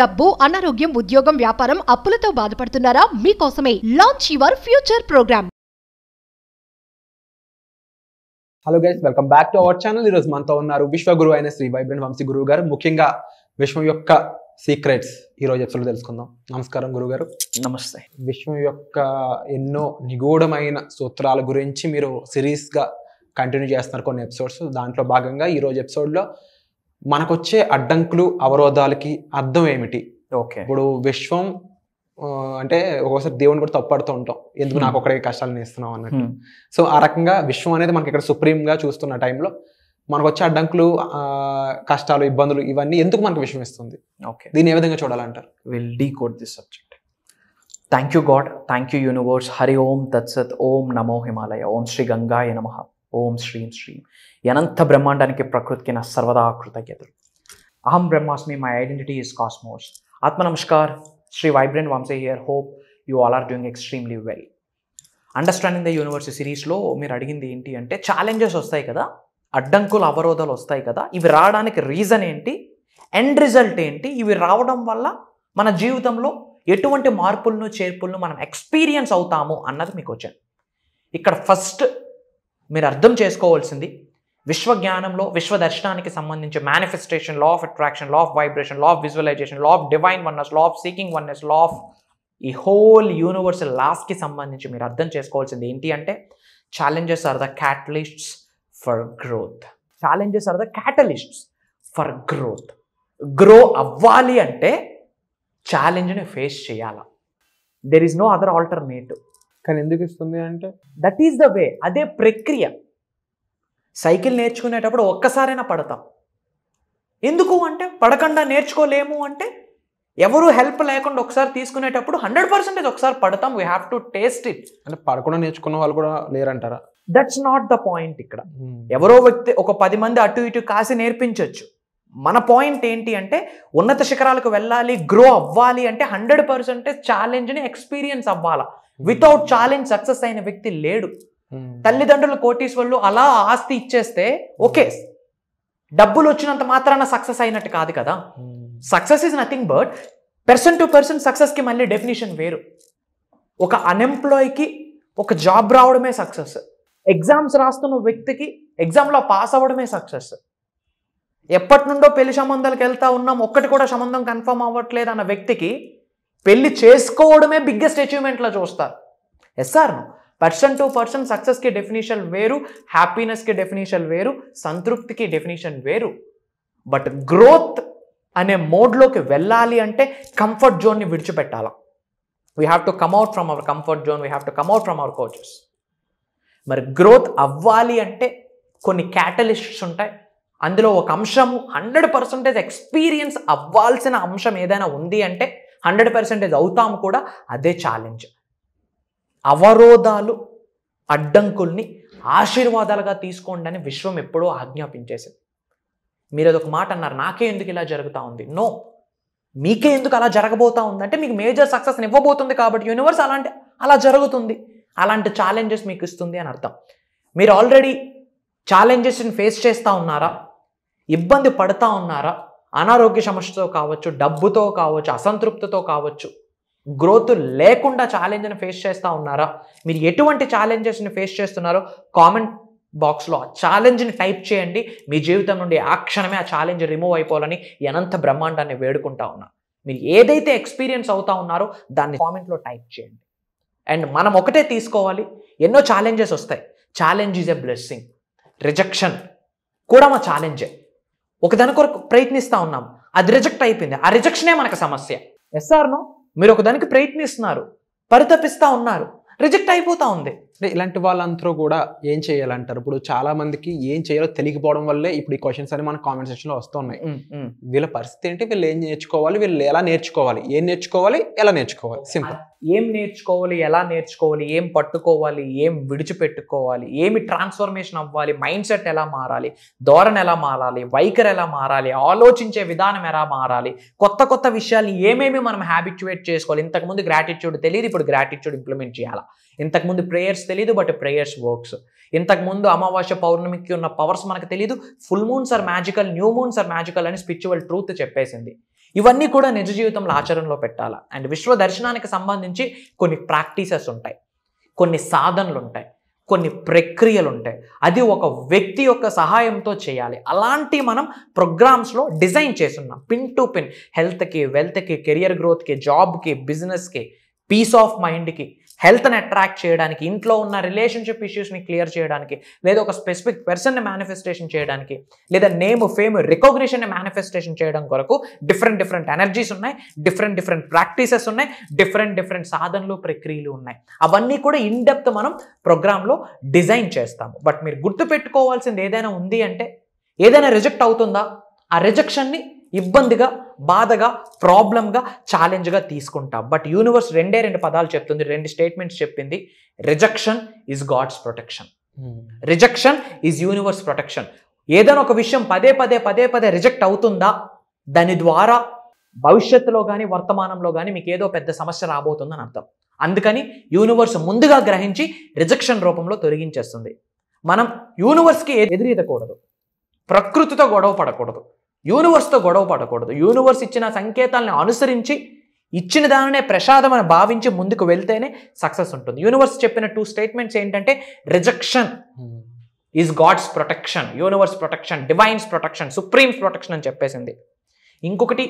డబ్బు అనారోగ్యం ఉద్యోగం వ్యాపారం అప్పులతో బాధపడుతున్నారా మీకోసమే launch your future program hello guys welcome back to our channel ఈరోజు మనతో ఉన్నారు విశ్వగురు అయిన శ్రీ వైబ్రెంట్ వంశీ గురువు గారు ముఖ్యంగా విశ్వం యొక్క సీక్రెట్స్ ఈరోజు ఎప్పుడు తెలుసుకుందాం నమస్కారం గురుగారు నమస్తే విశ్వం యొక్క ఎన్నో నిగూఢమైన సూత్రాల గురించి మీరు సిరీస్గా కంటిన్యూ చేస్తున్నారు కొన్ని ఎపిసోడ్స్ దాంట్లో భాగంగా ఈరోజు ఎపిసోడ్లో మనకొచ్చే అడ్డంకులు అవరోధాలకి అర్థం ఏమిటి ఓకే ఇప్పుడు విశ్వం అంటే ఒక్కోసారి దేవుని కూడా తప్పుడుతూ ఉంటాం ఎందుకు hmm. నాకు ఒకడే కష్టాలు ఇస్తున్నాం అన్నట్టు hmm. సో ఆ రకంగా విశ్వం అనేది మనకి ఇక్కడ సుప్రీంగా చూస్తున్న టైంలో మనకు వచ్చే అడ్డంకులు కష్టాలు ఇబ్బందులు ఇవన్నీ ఎందుకు మనకు విషయం ఇస్తుంది ఓకే దీన్ని ఏ విధంగా చూడాలంటారు will decode this subject thank you God thank you universe Hari Om తత్సత్ ఓం నమో హిమాలయ ఓం శ్రీ గంగాయ నమ ఓం శ్రీం శ్రీం అనంత బ్రహ్మాండానికి ప్రకృతికి నా సర్వదా కృతజ్ఞతలు అహం బ్రహ్మాస్మి మై ఐడెంటిటీ ఈస్ కాస్మోస్ ఆత్మ నమస్కార్ Shri vibrant Vamshi here hope you all are doing extremely well understanding the universe సిరీస్లో మీరు అడిగింది ఏంటి అంటే ఛాలెంజెస్ వస్తాయి కదా అడ్డంకులు అవరోధాలు వస్తాయి కదా ఇవి రావడానికి రీజన్ ఏంటి ఎండ్ రిజల్ట్ ఏంటి ఇవి రావడం వల్ల మన జీవితంలో ఎటువంటి మార్పులను చేర్పులను మనం ఎక్స్పీరియన్స్ అవుతాము అన్నది మీకు వచ్చాను ఇక్కడ ఫస్ట్ మీరు అర్థం చేసుకోవాల్సింది విశ్వజ్ఞానంలో విశ్వ దర్శనానికి సంబంధించి manifestation law of attraction law of vibration law of visualization law of divine oneness law of seeking oneness law of ఈ హోల్ యూనివర్స్ లాస్ట్కి సంబంధించి మీరు అర్థం చేసుకోవాల్సింది ఏంటి అంటే challenges are the catalysts for growth challenges are the catalysts for growth grow అవ్వాలి అంటే ఛాలెంజ్ని ఫేస్ చేయాలి there is no other alternative కానీ ఎందుకు ఇస్తుంది అంటే దట్ ఈస్ ద వే అదే ప్రక్రియ సైకిల్ నేర్చుకునేటప్పుడు ఒక్కసారైనా పడతాం ఎందుకు అంటే పడకుండా నేర్చుకోలేము అంటే ఎవరు హెల్ప్ లేకుండా ఒకసారి తీసుకునేటప్పుడు హండ్రెడ్ పర్సెంటేజ్ ఒకసారి పడతాం we have to taste it అంటే పడకుండా నేర్చుకున్న వాళ్ళు కూడా లేరంటారా దట్స్ నాట్ ద పాయింట్ ఇక్కడ hmm. ఎవరో వ్యక్తి ఒక పది మంది అటు ఇటు కాసి నేర్పించవచ్చు మన పాయింట్ ఏంటి అంటే ఉన్నత శిఖరాలకు వెళ్ళాలి గ్రో అవ్వాలి అంటే హండ్రెడ్ పర్సెంటేజ్ ఛాలెంజ్ని ఎక్స్పీరియన్స్ అవ్వాలా వితౌట్ ఛాలెంజ్ సక్సెస్ అయిన వ్యక్తి లేడు hmm. తల్లిదండ్రులు కోటీశ్వరులు అలా ఆస్తి ఇచ్చేస్తే ఓకే డబ్బులు వచ్చినంత మాత్రాన సక్సెస్ అయినట్టు కాదు కదా success is nothing but person to person సక్సెస్కి మళ్ళీ డెఫినేషన్ వేరు ఒక అన్ఎంప్లాయ్కి ఒక జాబ్ రావడమే సక్సెస్ ఎగ్జామ్స్ రాస్తున్న వ్యక్తికి ఎగ్జామ్లో పాస్ అవ్వడమే సక్సెస్ ఎప్పటి నుండో పెళ్లి సంబంధాలకు వెళ్తా ఉన్నాం ఒక్కటి కూడా సంబంధం కన్ఫర్మ్ అవ్వట్లేదు అన్న వ్యక్తికి పెళ్లి చేసుకోవడమే బిగ్గెస్ట్ అచీవ్మెంట్లో చూస్తారు ఎస్ఆర్ పర్సన్ టు పర్సన్ సక్సెస్కి డెఫినేషన్ వేరు హ్యాపీనెస్కి డెఫినేషన్ వేరు సంతృప్తికి డెఫినేషన్ వేరు బట్ గ్రోత్ అనే మోడ్లోకి వెళ్ళాలి అంటే కంఫర్ట్ జోన్ని విడిచిపెట్టాలి we have to come out from our comfort zone we have to come out from our coaches మరి గ్రోత్ అవ్వాలి అంటే కొన్ని క్యాటలిస్ట్స్ ఉంటాయి అందులో ఒక అంశము హండ్రెడ్ పర్సెంటేజ్ ఎక్స్పీరియన్స్ అవ్వాల్సిన అంశం ఏదైనా ఉంది అంటే హండ్రెడ్ పర్సెంటేజ్ అవుతాము కూడా అదే ఛాలెంజ్ అవరోధాలు అడ్డంకుల్ని ఆశీర్వాదాలుగా తీసుకోండి అని విశ్వం ఎప్పుడో ఆజ్ఞాపించేసింది మీరు అదొక మాట అన్నారు నాకే ఎందుకు ఇలా జరుగుతూ ఉంది నో మీకే ఎందుకు అలా జరగబోతా ఉందంటే మీకు మేజర్ సక్సెస్ని ఇవ్వబోతుంది కాబట్టి యూనివర్స్ అలాంటి అలా జరుగుతుంది అలాంటి ఛాలెంజెస్ మీకు ఇస్తుంది అని అర్థం మీరు ఆల్రెడీ ఛాలెంజెస్ని ఫేస్ చేస్తూ ఉన్నారా ఇబ్బంది పడతా ఉన్నారా అనారోగ్య సమస్యతో కావచ్చు డబ్బుతో కావచ్చు అసంతృప్తితో కావచ్చు గ్రోత్ లేకుండా ఛాలెంజ్ని ఫేస్ చేస్తూ ఉన్నారా మీరు ఎటువంటి ఛాలెంజెస్ని ఫేస్ చేస్తున్నారో కామెంట్ బాక్స్లో ఆ ఛాలెంజ్ని టైప్ చేయండి మీ జీవితం నుండి ఆ క్షణమే ఆ ఛాలెంజ్ రిమూవ్ అయిపోవాలని అనంత బ్రహ్మాండాన్ని వేడుకుంటా ఉన్నా మీరు ఏదైతే ఎక్స్పీరియన్స్ అవుతా ఉన్నారో దాన్ని కామెంట్లో టైప్ చేయండి అండ్ మనం ఒకటే తీసుకోవాలి ఎన్నో ఛాలెంజెస్ వస్తాయి challenge is a blessing rejection కూడా మా ఛాలెంజే ఒకదాని కొరకు ప్రయత్నిస్తూ ఉన్నాం అది రిజెక్ట్ అయిపోయింది ఆ రిజెక్షనే మనకు సమస్య ఎస్ఆర్ను మీరు ఒకదానికి ప్రయత్నిస్తున్నారు పరితపిస్తూ ఉన్నారు రిజెక్ట్ అయిపోతూ ఉంది అంటే ఇలాంటి వాళ్ళంతరూ కూడా ఏం చేయాలంటారు ఇప్పుడు చాలా మందికి ఏం చేయాలో తెలియకపోవడం వల్లే ఇప్పుడు ఈ క్వశ్చన్స్ అని మన కామెంట్ లో వస్తున్నాయి వీళ్ళ పరిస్థితి ఏంటి వీళ్ళు ఏం నేర్చుకోవాలి వీళ్ళు ఎలా నేర్చుకోవాలి ఏం నేర్చుకోవాలి ఎలా నేర్చుకోవాలి సింపుల్ ఏం నేర్చుకోవాలి ఎలా నేర్చుకోవాలి ఏం పట్టుకోవాలి ఏం విడిచిపెట్టుకోవాలి ఏమి ట్రాన్స్ఫర్మేషన్ అవ్వాలి మైండ్ సెట్ ఎలా మారాలి ధోరణి ఎలా మారాలి వైఖరి ఎలా మారాలి ఆలోచించే విధానం ఎలా మారాలి కొత్త కొత్త విషయాలు ఏమేమి మనం హ్యాబిట్యువేట్ చేసుకోవాలి ఇంతకుముందు గ్రాటిట్యూడ్ తెలియదు ఇప్పుడు గ్రాటిట్యూడ్ ఇంప్లిమెంట్ చేయాలా ఇంతకుముందు ప్రేయర్స్ తెలియదు బట్ ప్రేయర్స్ వర్క్స్ ఇంతకుముందు అమావాస్య పౌర్ణమికి ఉన్న పవర్స్ మనకు తెలియదు full moons are magical new moons are magical అని స్పిరిచువల్ ట్రూత్ చెప్పేసింది ఇవన్నీ కూడా నిజ జీవితంలో ఆచరణలో పెట్టాలా అండ్ విశ్వ దర్శనానికి సంబంధించి కొన్ని ప్రాక్టీసెస్ ఉంటాయి కొన్ని సాధనలు ఉంటాయి కొన్ని ప్రక్రియలు ఉంటాయి అది ఒక వ్యక్తి యొక్క సహాయంతో చేయాలి అలాంటి మనం ప్రోగ్రామ్స్లో డిజైన్ చేస్తున్నాం పిన్ టు పిన్ హెల్త్కి వెల్త్కి కెరియర్ గ్రోత్కి జాబ్కి బిజినెస్కి పీస్ ఆఫ్ మైండ్కి హెల్త్ని అట్రాక్ట్ చేయడానికి ఇంట్లో ఉన్న రిలేషన్షిప్ ఇష్యూస్ని క్లియర్ చేయడానికి లేదా ఒక స్పెసిఫిక్ పర్సన్ని మేనిఫెస్టేషన్ చేయడానికి లేదా నేమ్ ఫేమ్ రికగ్నిషన్ని మేనిఫెస్టేషన్ చేయడం కొరకు డిఫరెంట్ డిఫరెంట్ ఎనర్జీస్ ఉన్నాయి డిఫరెంట్ డిఫరెంట్ ప్రాక్టీసెస్ ఉన్నాయి డిఫరెంట్ డిఫరెంట్ సాధనలు ప్రక్రియలు ఉన్నాయి అవన్నీ కూడా ఇన్ డెప్త్ మనం ప్రోగ్రాంలో డిజైన్ చేస్తాము బట్ మీరు గుర్తుపెట్టుకోవాల్సింది ఏదైనా ఉంది అంటే ఏదైనా రిజెక్ట్ అవుతుందా ఆ రిజెక్షన్ని ఇబ్బందిగా బాధగా ప్రాబ్లంగా ఛాలెంజ్గా తీసుకుంటాం బట్ యూనివర్స్ రెండే రెండు పదాలు చెప్తుంది రెండు స్టేట్మెంట్స్ చెప్పింది rejection is God's protection rejection is universe protection ఏదైనా ఒక విషయం పదే పదే పదే పదే రిజెక్ట్ అవుతుందా దాని ద్వారా భవిష్యత్తులో కానీ వర్తమానంలో కానీ మీకు ఏదో పెద్ద సమస్య రాబోతుందని అర్థం అందుకని యూనివర్స్ ముందుగా గ్రహించి రిజెక్షన్ రూపంలో తొలగించేస్తుంది మనం యూనివర్స్కి ఎదురీదకూడదు ప్రకృతితో గొడవ పడకూడదు యూనివర్స్తో గొడవ పడకూడదు యూనివర్స్ ఇచ్చిన సంకేతాలను అనుసరించి ఇచ్చిన దానినే ప్రసాదం అని భావించి ముందుకు వెళ్తేనే సక్సెస్ ఉంటుంది యూనివర్స్ చెప్పిన టూ స్టేట్మెంట్స్ ఏంటంటే rejection is God's protection universe protection divine's protection supreme's protection అని చెప్పేసింది ఇంకొకటి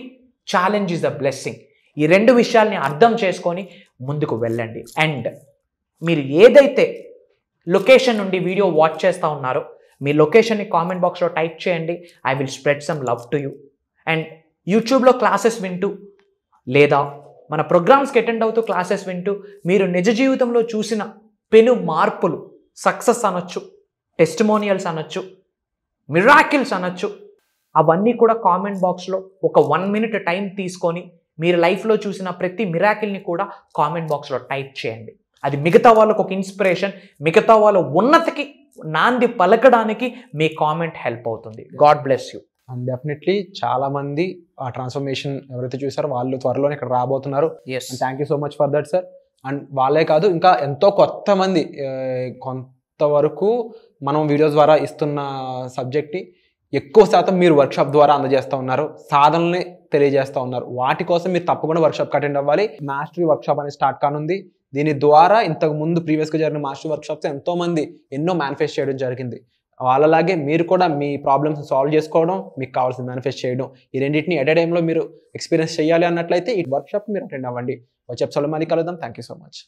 ఛాలెంజ్ ఈజ్ అ బ్లెస్సింగ్ ఈ రెండు విషయాల్ని అర్థం చేసుకొని ముందుకు వెళ్ళండి అండ్ మీరు ఏదైతే లొకేషన్ నుండి వీడియో వాచ్ చేస్తూ ఉన్నారో మీ లొకేషన్ని కామెంట్ బాక్స్లో టైప్ చేయండి I will spread some love to you and యూట్యూబ్లో క్లాసెస్ వింటూ లేదా మన ప్రోగ్రామ్స్కి అటెండ్ అవుతూ క్లాసెస్ వింటూ మీరు నిజ జీవితంలో చూసిన పెను మార్పులు సక్సెస్ అనొచ్చు టెస్టిమోనియల్స్ అనొచ్చు మిరాకిల్స్ అనొచ్చు అవన్నీ కూడా కామెంట్ బాక్స్లో ఒక వన్ మినిట్ టైం తీసుకొని మీరు లైఫ్లో చూసిన ప్రతి మిరాకిల్ని కూడా కామెంట్ బాక్స్లో టైప్ చేయండి అది మిగతా వాళ్ళకు ఒక ఇన్స్పిరేషన్ మిగతా వాళ్ళ ఉన్నతికి నాంది పలకడానికి మీ కామెంట్ హెల్ప్ అవుతుంది God bless you and definitely చాలా మంది ఆ ట్రాన్స్ఫర్మేషన్ ఎవరైతే చూసారో వాళ్ళు త్వరలోనే ఇక్కడ రాబోతున్నారు thank you so much for that sir and వాళ్ళే కాదు ఇంకా ఎంతో కొత్త మంది కొంతవరకు మనం వీడియోస్ ద్వారా ఇస్తున్న సబ్జెక్ట్ని ఎక్కువ శాతం మీరు వర్క్షాప్ ద్వారా అందజేస్తూ ఉన్నారు సాధనల్ని తెలియజేస్తూ ఉన్నారు వాటి కోసం మీరు తప్పకుండా వర్క్షాప్ అటెండ్ అవ్వాలి మాస్టరీ వర్క్షాప్ అనేది స్టార్ట్ కానుంది దీని ద్వారా ఇంతకు ముందు ప్రీవియస్గా జరిగిన మాస్టర్ వర్క్షాప్స్ ఎంతోమంది ఎన్నో మేనిఫెస్ట్ చేయడం జరిగింది వాళ్ళలాగే మీరు కూడా మీ ప్రాబ్లమ్స్ సాల్వ్ చేసుకోవడం మీకు కావాల్సిన మేనిఫెస్ట్ చేయడం ఈ రెండింటిని ఎట్ టైంలో మీరు ఎక్స్పీరియన్స్ చేయాలి అన్నట్లయితే ఈ వర్క్షాప్ మీరు అటెండ్ అవ్వండి వచ్చే సొలమాని కలుద్దాం థ్యాంక్ యూ సో మచ్